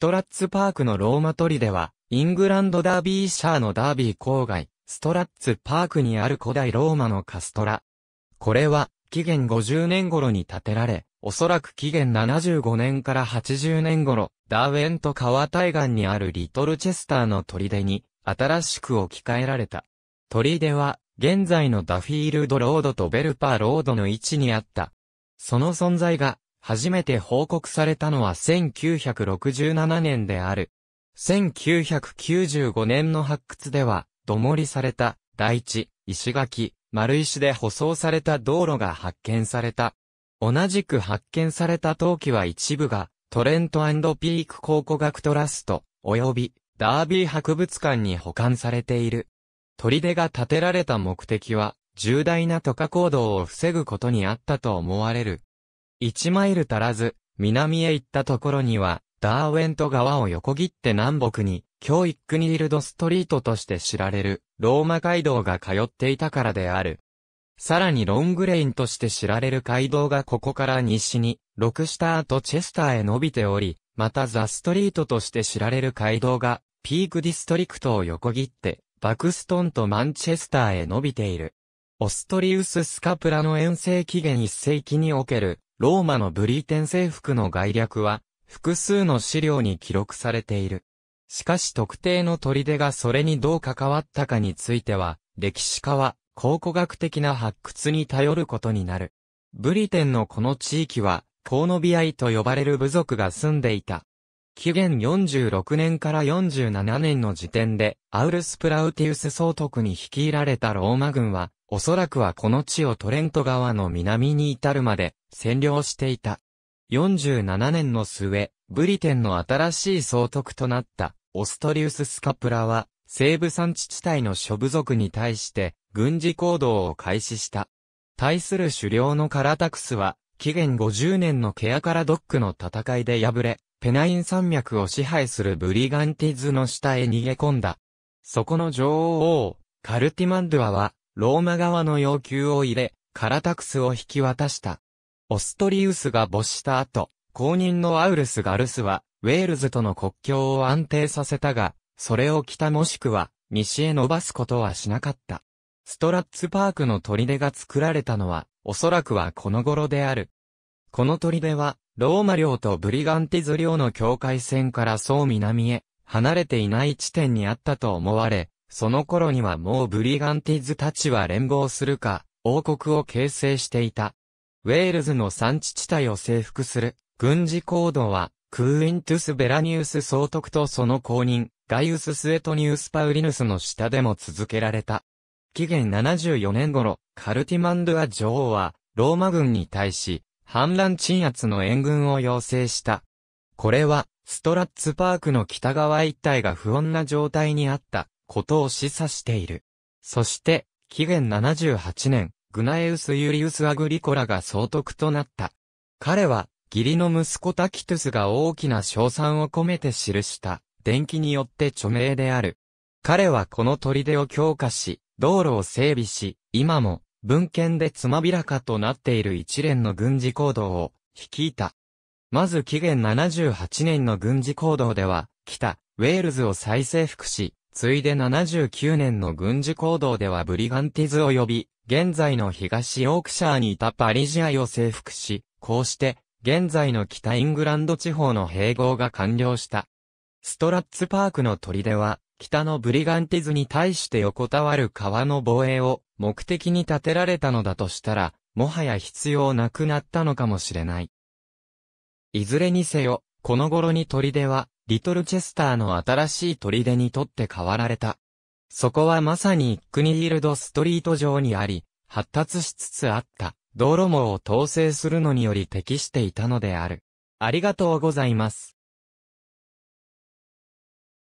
ストラッツパークのローマトリでは、イングランドダービーシャーのダービー郊外、ストラッツパークにある古代ローマのカストラ。これは、紀元50年頃に建てられ、おそらく紀元75年から80年頃、ダーウェント川対岸にあるリトルチェスターの砦に、新しく置き換えられた。砦は、現在のダフィールドロードとベルパーロードの位置にあった。その存在が、初めて報告されたのは1967年である。1995年の発掘では、土盛りされた、大地、石垣、丸石で舗装された道路が発見された。同じく発見された陶器は一部が、トレントピーク考古学トラスト、及び、ダービー博物館に保管されている。砦が建てられた目的は、重大な渡河行動を防ぐことにあったと思われる。1マイル足らず、南へ行ったところには、ダーウェント川を横切って南北に、教育クニールドストリートとして知られる、ローマ街道が通っていたからである。さらにロングレインとして知られる街道がここから西に、ロクスターとチェスターへ伸びており、またザストリートとして知られる街道が、ピークディストリクトを横切って、バクストンとマンチェスターへ伸びている。オストリウス・スカプラの遠征期限1世紀における、ローマのブリーテン征服の概略は、複数の資料に記録されている。しかし特定の砦がそれにどう関わったかについては、歴史家は考古学的な発掘に頼ることになる。ブリテンのこの地域は、コーノビアイと呼ばれる部族が住んでいた。紀元46年から47年の時点で、アウルスプラウティウス総督に率いられたローマ軍は、おそらくはこの地をトレント川の南に至るまで占領していた。47年の末、ブリテンの新しい総督となったオストリウス・スカプラは西部山地地帯の諸部族に対して軍事行動を開始した。対する狩猟のカラタクスは紀元50年のケアカラドックの戦いで敗れ、ペナイン山脈を支配するブリガンティズの下へ逃げ込んだ。そこの女王、カルティマンドゥアは、ローマ側の要求を入れ、カラタクスを引き渡した。オストリウスが没した後、公認のアウルス・ガルスは、ウェールズとの国境を安定させたが、それを北もしくは、西へ伸ばすことはしなかった。ストラッツパークの砦が作られたのは、おそらくはこの頃である。この砦は、ローマ領とブリガンティズ領の境界線からそう南へ、離れていない地点にあったと思われ、その頃にはもうブリガンティズたちは連合するか、王国を形成していた。ウェールズの産地地帯を征服する軍事行動は、クーイントゥス・ベラニウス総督とその公認、ガイウス・スエトニウス・パウリヌスの下でも続けられた。紀元74年頃、カルティマンドゥア女王は、ローマ軍に対し、反乱鎮圧の援軍を要請した。これは、ストラッツパークの北側一帯が不穏な状態にあったことを示唆している。そして、紀元78年、グナエウス・ユリウス・アグリコラが総督となった。彼は、義理の息子タキトゥスが大きな賞賛を込めて記した、伝記によって著名である。彼はこの砦を強化し、道路を整備し、今も、文献でつまびらかとなっている一連の軍事行動を、率いた。まず紀元78年の軍事行動では、北、ウェールズを再征服し、次いで79年の軍事行動ではブリガンティズ及び、現在の東オークシャーにいたパリジアを征服し、こうして、現在の北イングランド地方の併合が完了した。ストラッツパークの砦は、北のブリガンティズに対して横たわる川の防衛を目的に建てられたのだとしたら、もはや必要なくなったのかもしれない。いずれにせよ、この頃に砦は、リトルチェスターの新しい砦にとって変わられた。そこはまさにイックニールドストリート上にあり、発達しつつあった、道路網を統制するのにより適していたのである。ありがとうございます。